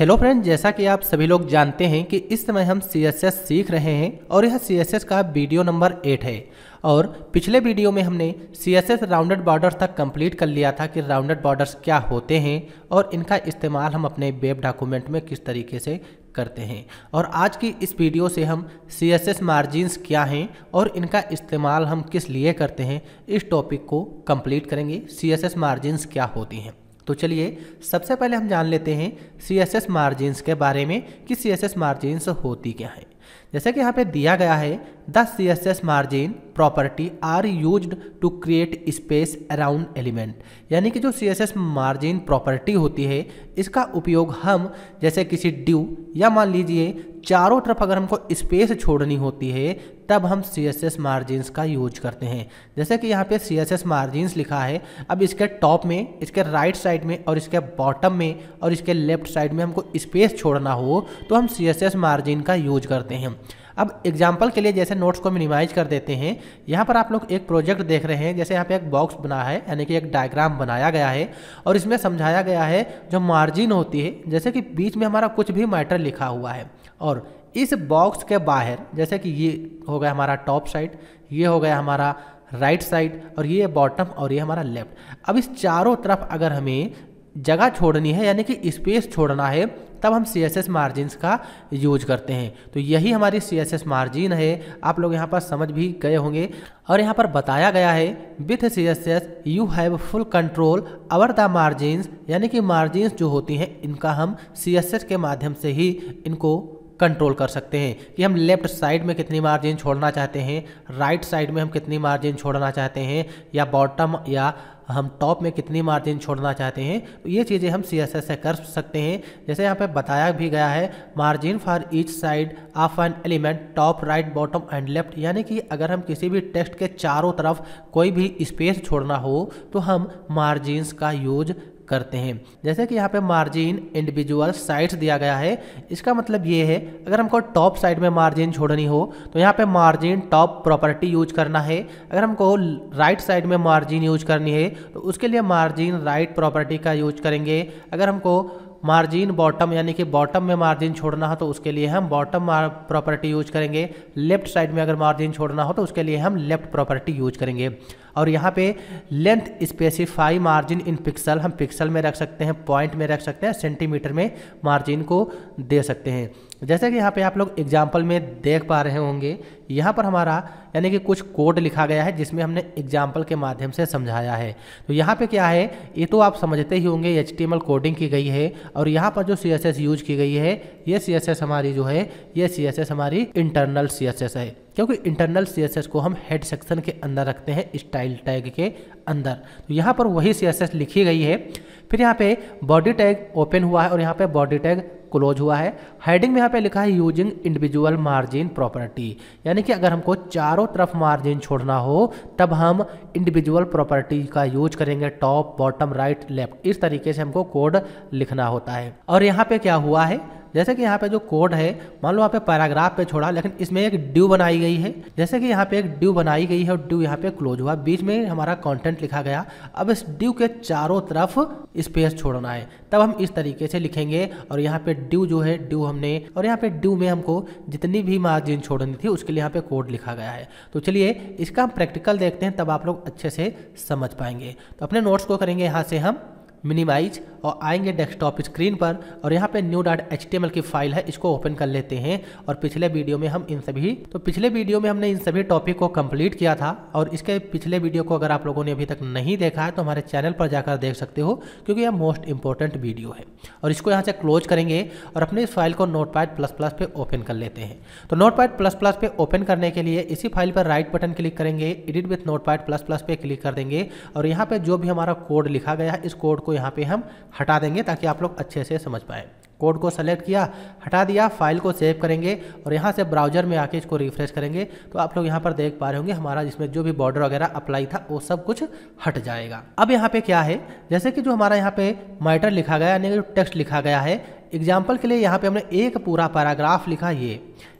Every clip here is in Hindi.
हेलो फ्रेंड जैसा कि आप सभी लोग जानते हैं कि इस समय हम सी सीख रहे हैं और यह सी का वीडियो नंबर एट है और पिछले वीडियो में हमने C S S rounded borders तक कंप्लीट कर लिया था कि राउंडेड बॉर्डर्स क्या होते हैं और इनका इस्तेमाल हम अपने वेब डॉक्यूमेंट में किस तरीके से करते हैं और आज की इस वीडियो से हम सी एस एस मार्जिन्स क्या हैं और इनका इस्तेमाल हम किस लिए करते हैं इस टॉपिक को कम्प्लीट करेंगे सी एस एस मार्जिन्स क्या होती हैं तो चलिए सबसे पहले हम जान लेते हैं सी एस एस मार्जिन्स के बारे में कि सी एस एस मार्जिनस होती क्या है जैसे कि यहाँ पे दिया गया है the C S S margin property are use to create space around element यानी कि जो C S S margin property होती है इसका उपयोग हम जैसे किसी ड्यू या मान लीजिए चारों तरफ अगर हमको स्पेस छोड़नी होती है तब हम सी एस एस मार्जिनस का यूज करते हैं जैसे कि यहाँ पे सी एस एस मार्जिनस लिखा है अब इसके टॉप में इसके राइट साइड में और इसके बॉटम में और इसके लेफ्ट साइड में हमको स्पेस छोड़ना हो तो हम सी एस एस मार्जिन का यूज करते हैं अब एग्जाम्पल के लिए जैसे नोट्स को मिनिमाइज कर देते हैं यहाँ पर आप लोग एक प्रोजेक्ट देख रहे हैं जैसे यहाँ पे एक बॉक्स बना है यानी कि एक डायग्राम बनाया गया है और इसमें समझाया गया है जो मार्जिन होती है जैसे कि बीच में हमारा कुछ भी मैटर लिखा हुआ है और इस बॉक्स के बाहर जैसे कि ये हो गया हमारा टॉप साइड ये हो गया हमारा राइट साइड और ये बॉटम और ये हमारा लेफ्ट अब इस चारों तरफ अगर हमें जगह छोड़नी है यानी कि स्पेस छोड़ना है तब हम सी एस एस मार्जिनस का यूज करते हैं तो यही हमारी सी एस एस मार्जिन है आप लोग यहाँ पर समझ भी गए होंगे और यहाँ पर बताया गया है with C S S you have full control over the margins यानी कि मार्जिनस जो होती हैं इनका हम सी एस एस के माध्यम से ही इनको कंट्रोल कर सकते हैं कि हम लेफ्ट साइड में कितनी मार्जिन छोड़ना चाहते हैं राइट साइड में हम कितनी मार्जिन छोड़ना चाहते हैं या बॉटम या हम टॉप में कितनी मार्जिन छोड़ना चाहते हैं तो ये चीज़ें हम सी एस एस से कर सकते हैं जैसे यहाँ पे बताया भी गया है margin for each side of an element top right bottom and left यानी कि अगर हम किसी भी टेक्स्ट के चारों तरफ कोई भी स्पेस छोड़ना हो तो हम मार्जिन का यूज करते हैं जैसे कि यहाँ पे मार्जिन इंडिविजुअल साइड्स दिया गया है इसका मतलब ये है अगर हमको टॉप साइड में मार्जिन छोड़नी हो तो यहाँ पे मार्जिन टॉप प्रॉपर्टी यूज करना है अगर हमको राइट साइड में मार्जिन यूज करनी है तो उसके लिए मार्जिन राइट प्रॉपर्टी का यूज करेंगे अगर हमको मार्जिन बॉटम यानी कि बॉटम में मार्जिन छोड़ना हो तो उसके लिए हम बॉटम प्रॉपर्टी यूज करेंगे लेफ्ट साइड में अगर मार्जिन छोड़ना हो तो उसके लिए हम लेफ्ट प्रॉपर्टी यूज करेंगे और यहाँ पे length specify margin in pixel हम पिक्सल में रख सकते हैं पॉइंट में रख सकते हैं सेंटीमीटर में मार्जिन को दे सकते हैं जैसे कि यहाँ पे आप लोग एग्जाम्पल में देख पा रहे होंगे यहाँ पर हमारा यानी कि कुछ कोड लिखा गया है जिसमें हमने एग्जाम्पल के माध्यम से समझाया है तो यहाँ पे क्या है ये तो आप समझते ही होंगे एच कोडिंग की गई है और यहाँ पर जो सी यूज की गई है ये सी हमारी जो है ये सी हमारी इंटरनल सी है क्योंकि इंटरनल सी को हम हेड सेक्शन के अंदर रखते हैं स्टाइल टैग के अंदर तो यहाँ पर वही सी लिखी गई है फिर यहाँ पे बॉडी टैग ओपन हुआ है और यहाँ पे बॉडी टैग क्लोज हुआ है हेडिंग में यहाँ पे लिखा है यूजिंग इंडिविजुअल मार्जिन प्रॉपर्टी यानी कि अगर हमको चारों तरफ मार्जिन छोड़ना हो तब हम इंडिविजुअल प्रॉपर्टी का यूज करेंगे टॉप बॉटम राइट लेफ्ट इस तरीके से हमको कोड लिखना होता है और यहाँ पे क्या हुआ है जैसे कि यहाँ पे जो कोड है मान लो यहाँ पे पैराग्राफ पे छोड़ा लेकिन इसमें एक ड्यू बनाई गई है जैसे कि यहाँ पे एक ड्यू बनाई गई है और ड्यू यहाँ पे क्लोज हुआ बीच में हमारा कॉन्टेंट लिखा गया अब इस ड्यू के चारों तरफ स्पेस छोड़ना है तब हम इस तरीके से लिखेंगे और यहाँ पे ड्यू जो है ड्यू हमने और यहाँ पे ड्यू में हमको जितनी भी मार्जिन छोड़नी थी उसके लिए यहाँ पे कोड लिखा गया है तो चलिए इसका हम प्रैक्टिकल देखते हैं तब आप लोग अच्छे से समझ पाएंगे तो अपने नोट्स को करेंगे यहाँ से हम मिनिमाइज और आएंगे डेस्कटॉप स्क्रीन पर और यहाँ पे न्यू डॉट एच की फाइल है इसको ओपन कर लेते हैं और पिछले वीडियो में हम इन सभी तो पिछले वीडियो में हमने इन सभी टॉपिक को कंप्लीट किया था और इसके पिछले वीडियो को अगर आप लोगों ने अभी तक नहीं देखा है तो हमारे चैनल पर जाकर देख सकते हो क्योंकि यह मोस्ट इंपॉर्टेंट वीडियो है और इसको यहाँ से क्लोज करेंगे और अपने इस फाइल को नोट पैड प्लस प्लस पे ओपन कर लेते हैं तो नोट पैड प्लस प्लस पे ओपन करने के लिए इसी फाइल पर राइट बटन क्लिक करेंगे edit with notepad plus plus पे क्लिक कर देंगे और यहाँ पर जो भी हमारा कोड लिखा गया है इस कोड को इसको यहाँ पे हम हटा देंगे ताकि आप लोग अच्छे से समझ पाए कोड को सेलेक्ट किया हटा दिया फाइल को सेव करेंगे और यहाँ से ब्राउजर में आके इसको रिफ्रेश करेंगे तो आप लोग यहाँ पर देख पा रहे होंगे हमारा जिसमें जो भी बॉर्डर वगैरह अप्लाई था वो सब कुछ हट जाएगा अब यहाँ पे क्या है जैसे कि जो हमारा यहाँ पे मैटर लिखा गया यानी जो टेक्स्ट लिखा गया है एग्जाम्पल के लिए यहाँ पे हमने एक पूरा पैराग्राफ लिखा ये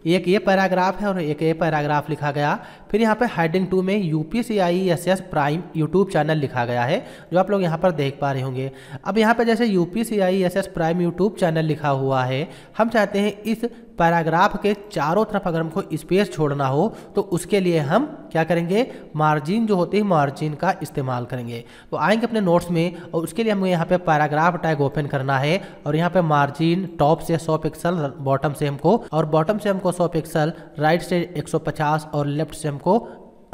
एक ये पैराग्राफ है और एक ये पैराग्राफ लिखा गया फिर यहाँ पे हाइडिंग टू में U P C I S S prime YouTube channel लिखा गया है जो आप लोग यहाँ पर देख पा रहे होंगे अब यहाँ पे जैसे U P C I S S prime YouTube channel लिखा हुआ है हम चाहते हैं इस पैराग्राफ के चारों तरफ अगर हमको स्पेस छोड़ना हो तो उसके लिए हम क्या करेंगे मार्जिन जो होती है मार्जिन का इस्तेमाल करेंगे तो आएंगे अपने नोट्स में और उसके लिए हमें यहाँ पे पैराग्राफ टैग ओपन करना है और यहाँ पे मार्जिन टॉप से सौ पिक्सल बॉटम से हमको और बॉटम से हमको हमको 100 पिक्सल राइट से 150 और लेफ्ट से हमको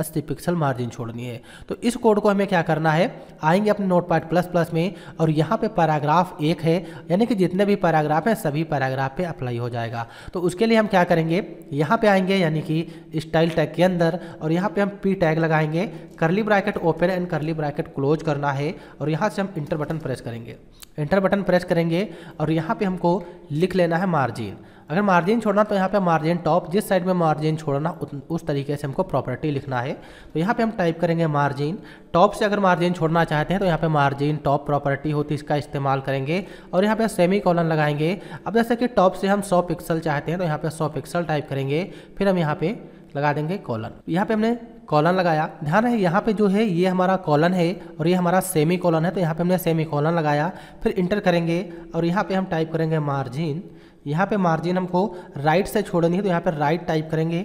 80 पिक्सल मार्जिन छोड़नी है तो इस कोड को हमें क्या करना है आएंगे अपने नोट पैड प्लस प्लस में और यहाँ पे पैराग्राफ एक है यानी कि जितने भी पैराग्राफ हैं सभी पैराग्राफ पे अप्लाई हो जाएगा तो उसके लिए हम क्या करेंगे यहाँ पे आएंगे यानी कि स्टाइल टैग के अंदर और यहाँ पे हम पी टैग लगाएंगे curly bracket open and curly bracket close करना है और यहाँ से हम इंटर बटन प्रेस करेंगे एंटर बटन प्रेस करेंगे और यहाँ पे हमको लिख लेना है मार्जिन अगर मार्जिन छोड़ना तो यहाँ पे मार्जिन टॉप जिस साइड में मार्जिन छोड़ना उस तरीके से हमको प्रॉपर्टी लिखना है तो यहाँ पे हम टाइप करेंगे मार्जिन टॉप से अगर मार्जिन छोड़ना चाहते हैं तो यहाँ पे मार्जिन टॉप प्रॉपर्टी होती है इसका इस्तेमाल करेंगे और यहाँ पे सेमी कॉलन लगाएंगे अब जैसे कि टॉप से हम सौ पिक्सल चाहते हैं तो यहाँ पर सौ पिक्सल टाइप करेंगे फिर हम यहाँ पर लगा देंगे कॉलन यहाँ पे हमने कॉलन लगाया ध्यान रहे यहाँ पे जो है ये हमारा कॉलन है और ये हमारा सेमी कॉलन है तो यहाँ पे हमने सेमी कॉलन लगाया फिर इंटर करेंगे और यहाँ पे हम टाइप करेंगे मार्जिन यहाँ पे मार्जिन हमको राइट से छोड़नी है तो यहाँ पे राइट टाइप करेंगे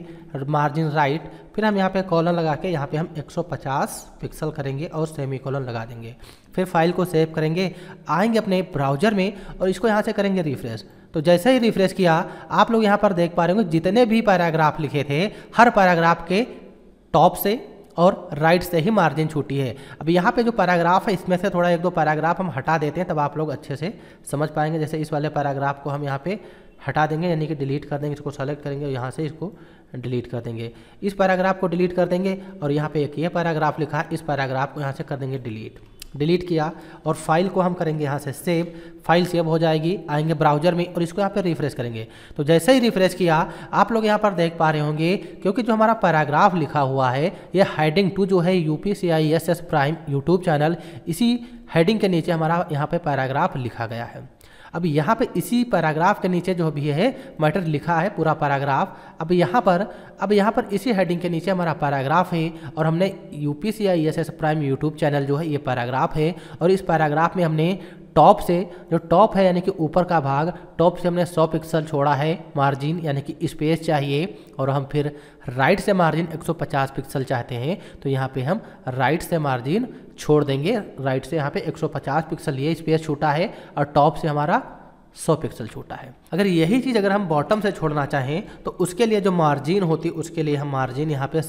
मार्जिन राइट फिर हम यहाँ पे कॉलन लगा के यहाँ पे हम 150 पिक्सल करेंगे और सेमी कॉलन लगा देंगे फिर फाइल को सेव करेंगे आएंगे अपने ब्राउजर में और इसको यहाँ से करेंगे रिफ्रेश तो जैसे ही रिफ्रेश किया आप लोग यहाँ पर देख पा रहे होंगे जितने भी पैराग्राफ लिखे थे हर पैराग्राफ के टॉप से और राइट से ही मार्जिन छूटी है अब यहाँ पे जो पैराग्राफ है इसमें से थोड़ा एक दो पैराग्राफ हम हटा देते हैं तब आप लोग अच्छे से समझ पाएंगे जैसे इस वाले पैराग्राफ को हम यहाँ पे हटा देंगे यानी कि डिलीट कर देंगे इसको सेलेक्ट करेंगे और यहाँ से इसको डिलीट कर देंगे इस पैराग्राफ को डिलीट कर देंगे और यहाँ पे एक ये पैराग्राफ लिखा है इस पैराग्राफ को यहाँ से कर देंगे डिलीट डिलीट किया और फाइल को हम करेंगे यहाँ से सेव फाइल सेव हो जाएगी आएंगे ब्राउजर में और इसको यहाँ पर रिफ्रेश करेंगे तो जैसे ही रिफ्रेश किया आप लोग यहाँ पर देख पा रहे होंगे क्योंकि जो हमारा पैराग्राफ लिखा हुआ है ये हेडिंग टू जो है U P C I S S prime YouTube channel इसी हेडिंग के नीचे हमारा यहाँ पर पैराग्राफ लिखा गया है अब यहाँ पे इसी पैराग्राफ के नीचे जो भी है मैटर लिखा है पूरा पैराग्राफ अब यहाँ पर अब यहाँ पर इसी हेडिंग के नीचे हमारा पैराग्राफ है और हमने U P C I S S prime YouTube channel जो है ये पैराग्राफ है और इस पैराग्राफ में हमने टॉप से जो टॉप है यानी कि ऊपर का भाग टॉप से हमने 100 पिक्सल छोड़ा है मार्जिन यानी कि स्पेस चाहिए और हम फिर राइट से मार्जिन 150 पिक्सल चाहते हैं तो यहाँ पे हम राइट से मार्जिन छोड़ देंगे राइट से यहाँ पे 150 पिक्सल ये स्पेस छोटा है और टॉप से हमारा 100 पिक्सल छोटा है अगर यही चीज़ अगर हम बॉटम से छोड़ना चाहें तो उसके लिए जो मार्जिन होती है उसके लिए हम मार्जिन यहाँ पे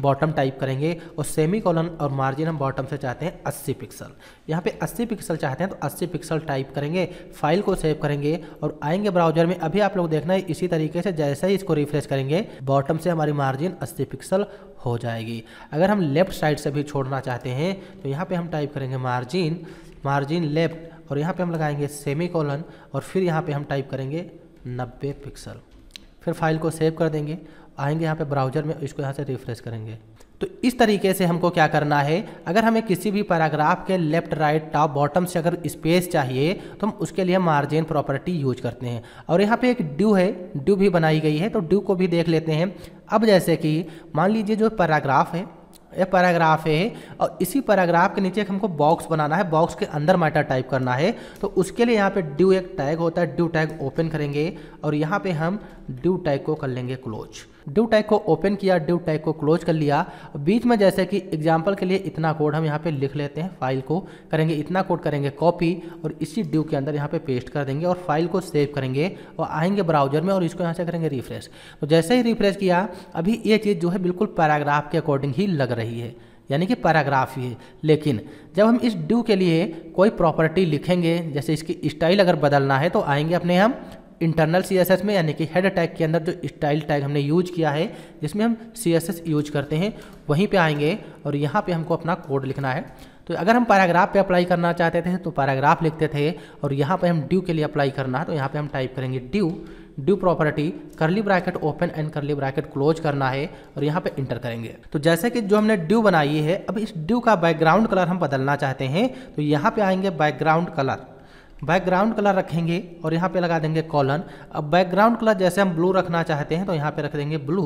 बॉटम टाइप करेंगे और सेमी कॉलन और मार्जिन हम बॉटम से चाहते हैं 80 पिक्सल यहाँ पे 80 पिक्सल चाहते हैं तो 80 पिक्सल टाइप करेंगे फाइल को सेव करेंगे और आएंगे ब्राउजर में अभी आप लोग देखना है इसी तरीके से जैसे ही इसको रिफ्रेश करेंगे बॉटम से हमारी मार्जिन अस्सी पिक्सल हो जाएगी अगर हम लेफ्ट साइड से भी छोड़ना चाहते हैं तो यहाँ पर हम टाइप करेंगे मार्जिन मार्जिन लेफ्ट और यहाँ पे हम लगाएंगे सेमी कॉलन और फिर यहाँ पे हम टाइप करेंगे 90 पिक्सल फिर फाइल को सेव कर देंगे आएंगे यहाँ पे ब्राउजर में इसको यहाँ से रिफ्रेश करेंगे तो इस तरीके से हमको क्या करना है अगर हमें किसी भी पैराग्राफ के लेफ्ट राइट टॉप बॉटम से अगर स्पेस चाहिए तो हम उसके लिए मार्जिन प्रॉपर्टी यूज करते हैं और यहाँ पे एक ड्यू है ड्यू भी बनाई गई है तो ड्यू को भी देख लेते हैं अब जैसे कि मान लीजिए जो पैराग्राफ है ये पैराग्राफ है और इसी पैराग्राफ के नीचे हमको बॉक्स बनाना है बॉक्स के अंदर मैटर टाइप करना है तो उसके लिए यहाँ पे ड्यू एक टैग होता है ड्यू टैग ओपन करेंगे और यहाँ पे हम ड्यू टैग को कर लेंगे क्लोज ड्यू टैग को ओपन किया ड्यू टैग को क्लोज कर लिया बीच में जैसे कि एग्जाम्पल के लिए इतना कोड हम यहाँ पे लिख लेते हैं फाइल को करेंगे इतना कोड करेंगे कॉपी और इसी ड्यू के अंदर यहाँ पे पेस्ट कर देंगे और फाइल को सेव करेंगे और आएंगे ब्राउजर में और इसको यहाँ से करेंगे रिफ्रेश तो जैसे ही रिफ्रेश किया अभी ये चीज़ जो है बिल्कुल पैराग्राफ के अकॉर्डिंग ही लग रही है यानी कि पैराग्राफ ही है लेकिन जब हम इस ड्यू के लिए कोई प्रॉपर्टी लिखेंगे जैसे इसकी स्टाइल अगर बदलना है तो आएंगे अपने हम इंटरनल सी एस एस में यानी कि हेड टैग के अंदर जो स्टाइल टैग हमने यूज किया है जिसमें हम सी एस एस यूज करते हैं वहीं पे आएंगे और यहाँ पे हमको अपना कोड लिखना है तो अगर हम पैराग्राफ पे अप्लाई करना चाहते थे तो पैराग्राफ लिखते थे और यहाँ पे हम ड्यू के लिए अप्लाई करना है तो यहाँ पे हम टाइप करेंगे div div property curly bracket open and curly bracket close करना है और यहाँ पे इंटर करेंगे तो जैसे कि जो हमने ड्यू बनाई है अब इस ड्यू का बैकग्राउंड कलर हम बदलना चाहते हैं तो यहाँ पे आएंगे बैकग्राउंड कलर बैकग्राउंड कलर रखेंगे और यहाँ पे लगा देंगे कॉलन अब बैकग्राउंड कलर जैसे हम ब्लू रखना चाहते हैं तो यहाँ पे रख देंगे ब्लू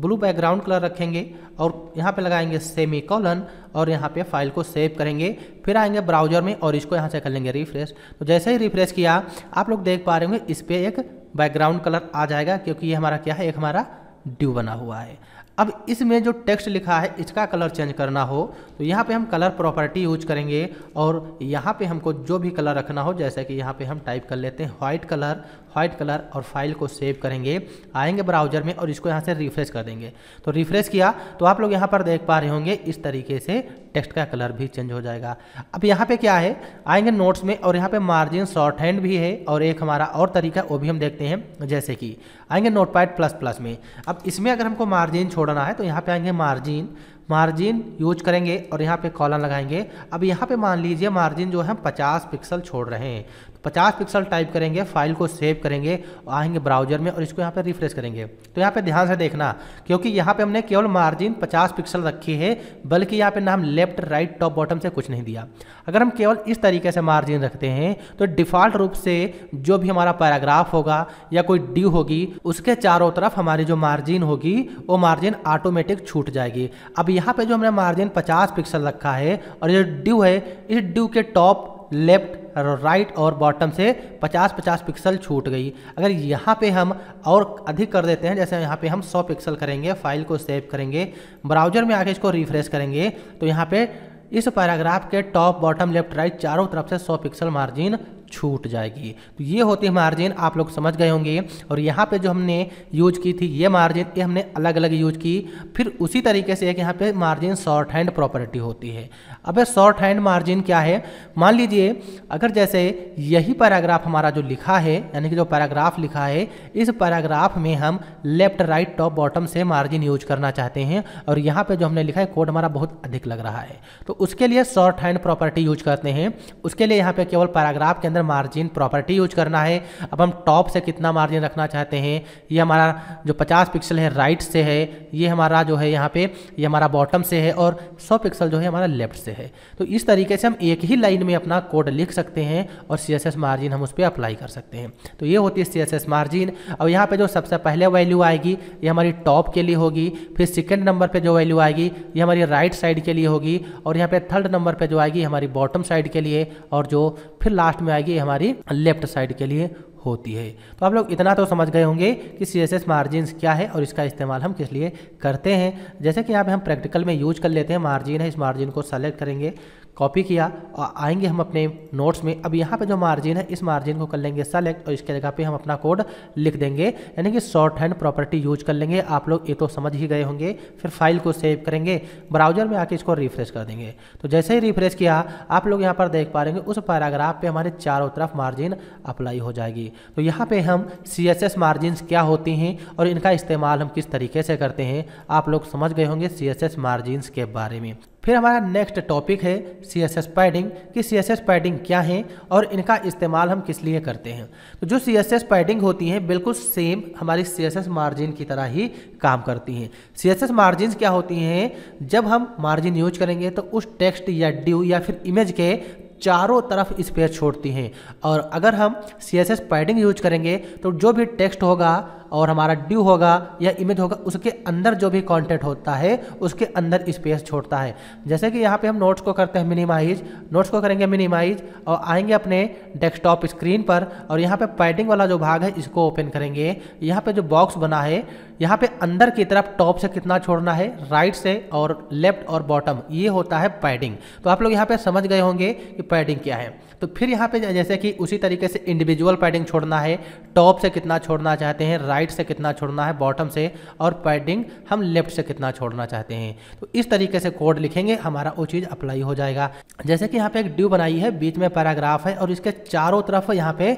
ब्लू बैकग्राउंड कलर रखेंगे और यहाँ पे लगाएंगे सेमी कॉलन और यहाँ पे फाइल को सेव करेंगे फिर आएंगे ब्राउजर में और इसको यहाँ से कर लेंगे रिफ्रेश तो जैसे ही रिफ्रेश किया आप लोग देख पा रहे होंगे इस पर एक बैकग्राउंड कलर आ जाएगा क्योंकि ये हमारा क्या है एक हमारा ड्यू बना हुआ है अब इसमें जो टेक्स्ट लिखा है इसका कलर चेंज करना हो तो यहाँ पे हम कलर प्रॉपर्टी यूज करेंगे और यहाँ पे हमको जो भी कलर रखना हो जैसे कि यहाँ पे हम टाइप कर लेते हैं वाइट कलर व्हाइट कलर और फाइल को सेव करेंगे आएंगे ब्राउजर में और इसको यहाँ से रिफ्रेश कर देंगे तो रिफ्रेश किया तो आप लोग यहाँ पर देख पा रहे होंगे इस तरीके से टेक्स्ट का कलर भी चेंज हो जाएगा अब यहाँ पे क्या है आएंगे नोट्स में और यहाँ पे मार्जिन शॉर्ट हैंड भी है और एक हमारा और तरीका वो भी हम देखते हैं जैसे कि आएंगे नोट प्लस प्लस में अब इसमें अगर हमको मार्जिन छोड़ना है तो यहाँ पे आएंगे मार्जिन मार्जिन यूज करेंगे और यहाँ पे कॉलन लगाएंगे अब यहाँ पे मान लीजिए मार्जिन जो है हम 50 पिक्सल छोड़ रहे हैं 50 पिक्सल टाइप करेंगे फाइल को सेव करेंगे आएंगे ब्राउजर में और इसको यहाँ पे रिफ्रेश करेंगे तो यहाँ पे ध्यान से देखना क्योंकि यहाँ पे हमने केवल मार्जिन 50 पिक्सल रखी है बल्कि यहाँ पे ना हम लेफ्ट राइट टॉप बॉटम से कुछ नहीं दिया अगर हम केवल इस तरीके से मार्जिन रखते हैं तो डिफ़ॉल्ट रूप से जो भी हमारा पैराग्राफ होगा या कोई डी होगी उसके चारों तरफ हमारी जो मार्जिन होगी वो मार्जिन ऑटोमेटिक छूट जाएगी अब यहाँ पर जो हमने मार्जिन पचास पिक्सल रखा है और जो ड्यू है इस ड्यू के टॉप लेफ्ट राइट और बॉटम से 50-50 पिक्सल छूट गई अगर यहाँ पे हम और अधिक कर देते हैं जैसे यहाँ पे हम 100 पिक्सल करेंगे फाइल को सेव करेंगे ब्राउजर में आके इसको रिफ्रेश करेंगे तो यहाँ पे इस पैराग्राफ के टॉप बॉटम लेफ्ट राइट चारों तरफ से 100 पिक्सल मार्जिन छूट जाएगी तो ये होती है मार्जिन आप लोग समझ गए होंगे और यहाँ पे जो हमने यूज की थी ये मार्जिन ये हमने अलग अलग यूज की फिर उसी तरीके से एक यहाँ पे मार्जिन शॉर्ट हैंड प्रॉपर्टी होती है अब शॉर्ट हैंड मार्जिन क्या है मान लीजिए अगर जैसे यही पैराग्राफ हमारा जो लिखा है यानी कि जो पैराग्राफ लिखा है इस पैराग्राफ में हम लेफ्ट राइट टॉप बॉटम से मार्जिन यूज करना चाहते हैं और यहाँ पर जो हमने लिखा है कोड हमारा बहुत अधिक लग रहा है तो उसके लिए शॉर्ट हैंड प्रॉपर्टी यूज करते हैं उसके लिए यहाँ पे केवल पैराग्राफ के अंदर अंदर मार्जिन प्रॉपर्टी यूज करना है अब हम टॉप से कितना मार्जिन रखना चाहते हैं ये हमारा जो 50 पिक्सल है राइट से है ये हमारा जो है यहाँ पे ये हमारा बॉटम से है और 100 पिक्सल जो है हमारा लेफ्ट से है तो इस तरीके से हम एक ही लाइन में अपना कोड लिख सकते हैं और सी मार्जिन हम उस पर अप्लाई कर सकते हैं तो ये होती है सी मार्जिन और यहाँ पर जो सबसे पहले वैल्यू आएगी ये हमारी टॉप के लिए होगी फिर सेकेंड नंबर पर जो वैल्यू आएगी ये हमारी राइट साइड के लिए होगी और यहाँ पर थर्ड नंबर पर जो आएगी हमारी बॉटम साइड के लिए और जो फिर लास्ट में आएगी ये हमारी लेफ्ट साइड के लिए होती है तो आप लोग इतना तो समझ गए होंगे कि सी एस क्या है और इसका इस्तेमाल हम किस लिए करते हैं जैसे कि यहाँ पे हम प्रैक्टिकल में यूज कर लेते हैं मार्जिन है इस मार्जिन को सेलेक्ट करेंगे कॉपी किया और आएंगे हम अपने नोट्स में अब यहाँ पे जो मार्जिन है इस मार्जिन को कर लेंगे सेलेक्ट और इसके जगह पे हम अपना कोड लिख देंगे यानी कि शॉर्ट हैंड प्रॉपर्टी यूज कर लेंगे आप लोग ये तो समझ ही गए होंगे फिर फाइल को सेव करेंगे ब्राउजर में आके इसको रिफ्रेश कर देंगे तो जैसे ही रिफ्रेश किया आप लोग यहाँ पर देख पा रहे उस पैराग्राफ पर हमारे चारों तरफ मार्जिन अप्लाई हो जाएगी तो यहाँ पर हम सी एस मार्जिन क्या होती हैं और इनका इस्तेमाल हम किस तरीके से करते हैं आप लोग समझ गए होंगे सी एस मार्जिन के बारे में फिर हमारा नेक्स्ट टॉपिक है सी एस एस पैडिंग कि सी एस एस पैडिंग क्या है और इनका इस्तेमाल हम किस लिए करते हैं तो जो सी एस एस पैडिंग होती हैं बिल्कुल सेम हमारी सी एस एस मार्जिन की तरह ही काम करती हैं सी एस एस मार्जिन क्या होती हैं जब हम मार्जिन यूज करेंगे तो उस टेक्स्ट या ड्यू या फिर इमेज के चारों तरफ स्पेस छोड़ती हैं और अगर हम C S S padding use करेंगे तो जो भी टेक्स्ट होगा और हमारा ड्यू होगा या इमेज होगा उसके अंदर जो भी कॉन्टेंट होता है उसके अंदर स्पेस छोड़ता है जैसे कि यहाँ पे हम नोट्स को करते हैं मिनिमाइज नोट्स को करेंगे मिनिमाइज और आएंगे अपने डेस्कटॉप स्क्रीन पर और यहाँ पे पैडिंग वाला जो भाग है इसको ओपन करेंगे यहाँ पे जो बॉक्स बना है यहाँ पे अंदर की तरफ टॉप से कितना छोड़ना है राइट से और लेफ्ट और बॉटम ये होता है पैडिंग तो आप लोग यहाँ पे समझ गए होंगे कि पैडिंग क्या है तो फिर यहाँ पे जैसे कि उसी तरीके से इंडिविजुअल पैडिंग छोड़ना है टॉप से कितना छोड़ना चाहते हैं राइट से कितना छोड़ना है बॉटम से और पैडिंग हम लेफ्ट से कितना छोड़ना चाहते हैं तो इस तरीके से कोड लिखेंगे हमारा वो चीज़ अप्लाई हो जाएगा जैसे कि यहाँ पे एक ड्यू बनाई है बीच में पैराग्राफ है और इसके चारों तरफ यहाँ पे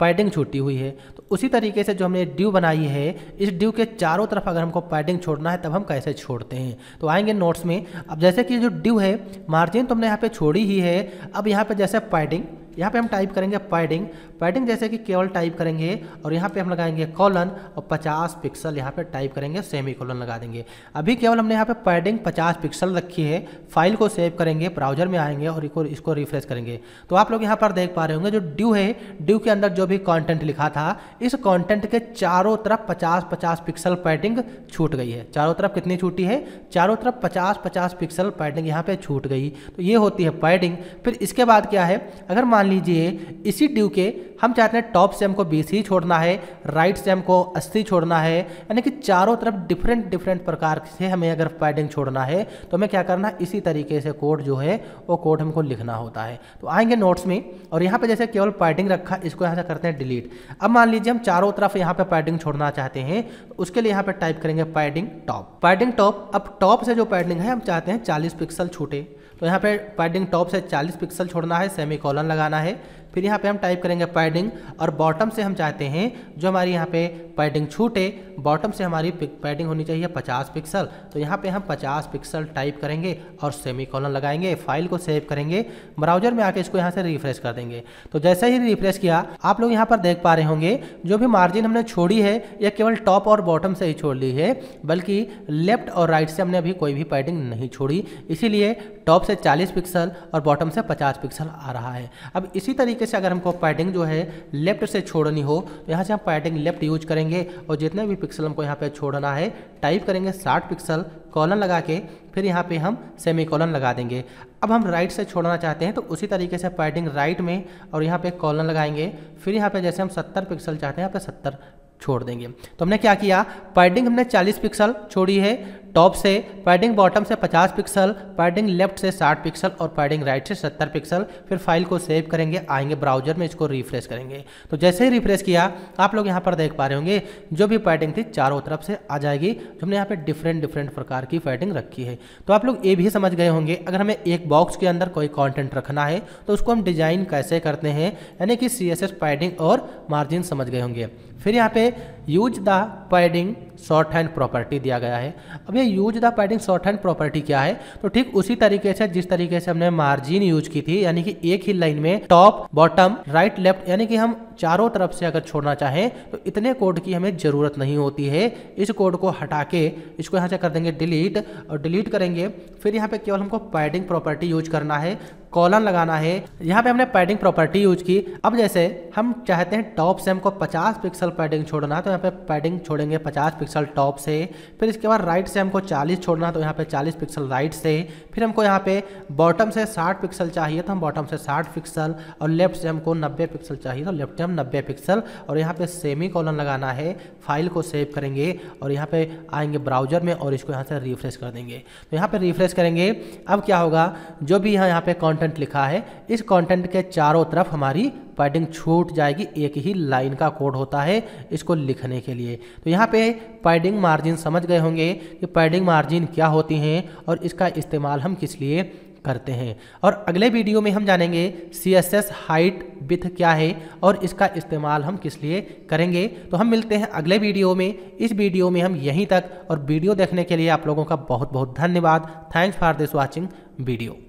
पैडिंग छूटी हुई है तो उसी तरीके से जो हमने ड्यू बनाई है इस ड्यू के चारों तरफ अगर हमको पैडिंग छोड़ना है तब हम कैसे छोड़ते हैं तो आएंगे नोट्स में अब जैसे कि जो ड्यू है मार्जिन तो हमने यहाँ पे छोड़ी ही है अब यहाँ पे जैसे पैडिंग यहाँ पे हम टाइप करेंगे पैडिंग पैडिंग जैसे कि केवल टाइप करेंगे और यहाँ पे हम लगाएंगे कॉलन और 50 पिक्सल यहाँ पे टाइप करेंगे सेमी कॉलन लगा देंगे अभी केवल हमने यहाँ पे पैडिंग 50 पिक्सल रखी है फाइल को सेव करेंगे ब्राउजर में आएंगे और इसको इसको रिफ्रेश करेंगे तो आप लोग यहाँ पर देख पा रहे होंगे जो ड्यू है ड्यू के अंदर जो भी कॉन्टेंट लिखा था इस कॉन्टेंट के चारों तरफ पचास पचास पिक्सल पैडिंग छूट गई है चारों तरफ कितनी छूटी है चारों तरफ पचास पचास पिक्सल पैडिंग यहाँ पर छूट गई तो ये होती है पैडिंग फिर इसके बाद क्या है अगर मान लीजिए इसी ड्यू के हम चाहते हैं टॉप से हमको बीस ही छोड़ना है राइट से हमको अस्सी छोड़ना है यानी कि चारों तरफ डिफरेंट डिफरेंट प्रकार से हमें अगर पैडिंग छोड़ना है तो हमें क्या करना है इसी तरीके से कोड जो है वो कोड हमको लिखना होता है तो आएंगे नोट्स में और यहाँ पर जैसे केवल पैडिंग रखा इसको यहाँ से करते हैं डिलीट अब मान लीजिए हम चारों तरफ यहाँ पर पैडिंग छोड़ना चाहते हैं उसके लिए यहाँ पर टाइप करेंगे पैडिंग टॉप पैडिंग टॉप अब टॉप से जो पैडिंग है हम चाहते हैं चालीस पिक्सल छूटे तो यहाँ पे पैडिंग टॉप से 40 पिक्सल छोड़ना है सेमी कॉलन लगाना है फिर यहाँ पे हम टाइप करेंगे पैडिंग और बॉटम से हम चाहते हैं जो हमारी यहाँ पे पैडिंग छूटे बॉटम से हमारी पैडिंग होनी चाहिए 50 पिक्सल तो यहाँ पे हम 50 पिक्सल टाइप करेंगे और सेमी कॉलन लगाएंगे फाइल को सेव करेंगे ब्राउजर में आके इसको यहाँ से रिफ्रेश कर देंगे तो जैसे ही रिफ्रेश किया आप लोग यहाँ पर देख पा रहे होंगे जो भी मार्जिन हमने छोड़ी है यह केवल टॉप और बॉटम से ही छोड़ ली है बल्कि लेफ्ट और राइट से हमने अभी कोई भी पैडिंग नहीं छोड़ी इसीलिए टॉप से 40 पिक्सल और बॉटम से 50 पिक्सल आ रहा है अब इसी तरीके से अगर हमको पैडिंग जो है लेफ्ट से छोड़नी हो तो यहाँ से हम पैडिंग लेफ्ट यूज करेंगे और जितने भी पिक्सल हमको यहाँ पे छोड़ना है टाइप करेंगे साठ पिक्सल कॉलन लगा के फिर यहाँ पे हम सेमी कॉलन लगा देंगे अब हम राइट से छोड़ना चाहते हैं तो उसी तरीके से पैडिंग राइट में और यहाँ पे कॉलन लगाएंगे फिर यहाँ पे जैसे हम 70 पिक्सल चाहते हैं यहाँ पे 70 छोड़ देंगे तो हमने क्या किया पैडिंग हमने 40 पिक्सल छोड़ी है टॉप से पैडिंग बॉटम से 50 पिक्सल पैडिंग लेफ्ट से 60 पिक्सल और पैडिंग राइट से 70 पिक्सल फिर फाइल को सेव करेंगे आएंगे ब्राउजर में इसको रिफ्रेश करेंगे तो जैसे ही रिफ्रेश किया आप लोग यहाँ पर देख पा रहे होंगे जो भी पैडिंग थी चारों तरफ से आ जाएगी जो हमने यहाँ पर डिफरेंट डिफरेंट प्रकार की पैडिंग रखी है तो आप लोग ये भी समझ गए होंगे अगर हमें एक बॉक्स के अंदर कोई कॉन्टेंट रखना है तो उसको हम डिजाइन कैसे करते हैं यानी कि सी पैडिंग और मार्जिन समझ गए होंगे फिर यहाँ पे use the padding shorthand property दिया गया है अब ये use the padding shorthand property क्या है तो ठीक उसी तरीके से जिस तरीके से हमने मार्जिन यूज की थी यानी कि एक ही लाइन में टॉप बॉटम राइट लेफ्ट यानी कि हम चारों तरफ से अगर छोड़ना चाहें तो इतने कोड की हमें ज़रूरत नहीं होती है इस कोड को हटा के इसको यहाँ से कर देंगे डिलीट और डिलीट करेंगे फिर यहाँ पे केवल हमको पैडिंग प्रॉपर्टी यूज करना है कॉलन लगाना है यहाँ पे हमने पैडिंग प्रॉपर्टी यूज की अब जैसे हम चाहते हैं टॉप से हमको 50 पिक्सल पैडिंग छोड़ना तो यहाँ पे पैडिंग छोड़ेंगे 50 पिक्सल टॉप से फिर इसके बाद राइट से हमको 40 छोड़ना तो यहाँ पे 40 पिक्सल राइट से फिर हमको यहाँ पे बॉटम से 60 पिक्सल चाहिए तो हम बॉटम से 60 पिक्सल और लेफ्ट से हमको 90 पिक्सल चाहिए तो लेफ्ट से हम नब्बे पिक्सल और यहाँ पर सेमी कॉलन लगाना है फाइल को सेव करेंगे और यहाँ पर आएंगे ब्राउजर में और इसको यहाँ से रिफ्रेश कर देंगे तो यहाँ पर रिफ्रेश करेंगे अब क्या होगा जो भी यहाँ यहाँ पर कॉन्टेंट लिखा है इस कॉन्टेंट के चारों तरफ हमारी पैडिंग छूट जाएगी एक ही लाइन का कोड होता है इसको लिखने के लिए तो यहाँ पे पैडिंग मार्जिन समझ गए होंगे कि पैडिंग मार्जिन क्या होती हैं और इसका इस्तेमाल हम किस लिए करते हैं और अगले वीडियो में हम जानेंगे C S S height width क्या है और इसका इस्तेमाल हम किस लिए करेंगे तो हम मिलते हैं अगले वीडियो में इस वीडियो में हम यहीं तक और वीडियो देखने के लिए आप लोगों का बहुत बहुत धन्यवाद thanks for this watching video